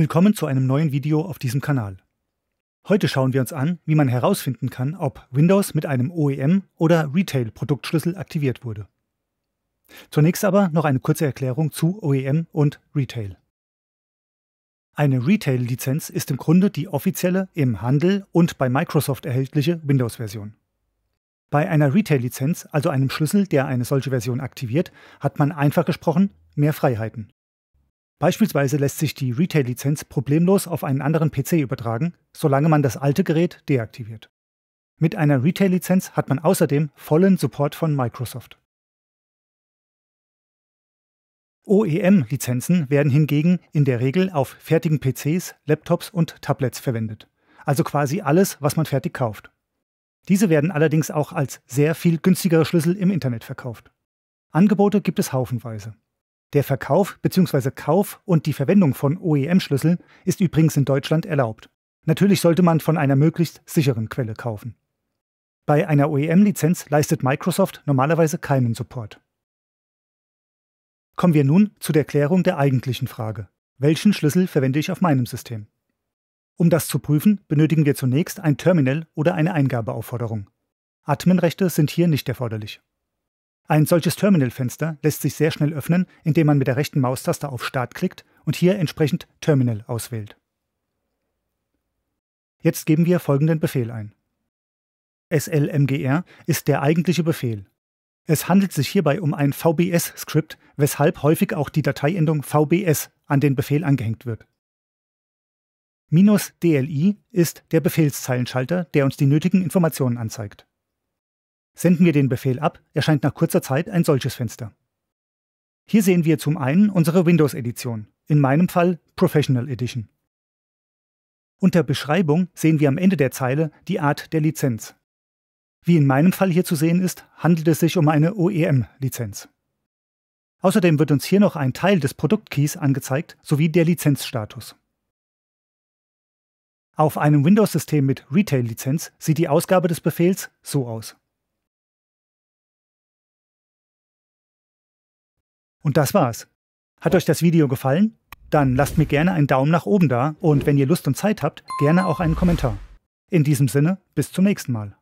Willkommen zu einem neuen Video auf diesem Kanal. Heute schauen wir uns an, wie man herausfinden kann, ob Windows mit einem OEM oder Retail-Produktschlüssel aktiviert wurde. Zunächst aber noch eine kurze Erklärung zu OEM und Retail. Eine Retail-Lizenz ist im Grunde die offizielle, im Handel und bei Microsoft erhältliche Windows-Version. Bei einer Retail-Lizenz, also einem Schlüssel, der eine solche Version aktiviert, hat man einfach gesprochen mehr Freiheiten. Beispielsweise lässt sich die Retail-Lizenz problemlos auf einen anderen PC übertragen, solange man das alte Gerät deaktiviert. Mit einer Retail-Lizenz hat man außerdem vollen Support von Microsoft. OEM-Lizenzen werden hingegen in der Regel auf fertigen PCs, Laptops und Tablets verwendet, also quasi alles, was man fertig kauft. Diese werden allerdings auch als sehr viel günstigere Schlüssel im Internet verkauft. Angebote gibt es haufenweise. Der Verkauf bzw. Kauf und die Verwendung von OEM-Schlüsseln ist übrigens in Deutschland erlaubt. Natürlich sollte man von einer möglichst sicheren Quelle kaufen. Bei einer OEM-Lizenz leistet Microsoft normalerweise keinen Support. Kommen wir nun zu der Klärung der eigentlichen Frage. Welchen Schlüssel verwende ich auf meinem System? Um das zu prüfen, benötigen wir zunächst ein Terminal oder eine Eingabeaufforderung. Adminrechte sind hier nicht erforderlich. Ein solches Terminalfenster lässt sich sehr schnell öffnen, indem man mit der rechten Maustaste auf Start klickt und hier entsprechend Terminal auswählt. Jetzt geben wir folgenden Befehl ein. SLMGR ist der eigentliche Befehl. Es handelt sich hierbei um ein VBS-Skript, weshalb häufig auch die Dateiendung VBS an den Befehl angehängt wird. Minus DLI ist der Befehlszeilenschalter, der uns die nötigen Informationen anzeigt. Senden wir den Befehl ab, erscheint nach kurzer Zeit ein solches Fenster. Hier sehen wir zum einen unsere Windows-Edition, in meinem Fall Professional Edition. Unter Beschreibung sehen wir am Ende der Zeile die Art der Lizenz. Wie in meinem Fall hier zu sehen ist, handelt es sich um eine OEM-Lizenz. Außerdem wird uns hier noch ein Teil des Produktkeys angezeigt sowie der Lizenzstatus. Auf einem Windows-System mit Retail-Lizenz sieht die Ausgabe des Befehls so aus. Und das war's. Hat euch das Video gefallen? Dann lasst mir gerne einen Daumen nach oben da und wenn ihr Lust und Zeit habt, gerne auch einen Kommentar. In diesem Sinne, bis zum nächsten Mal.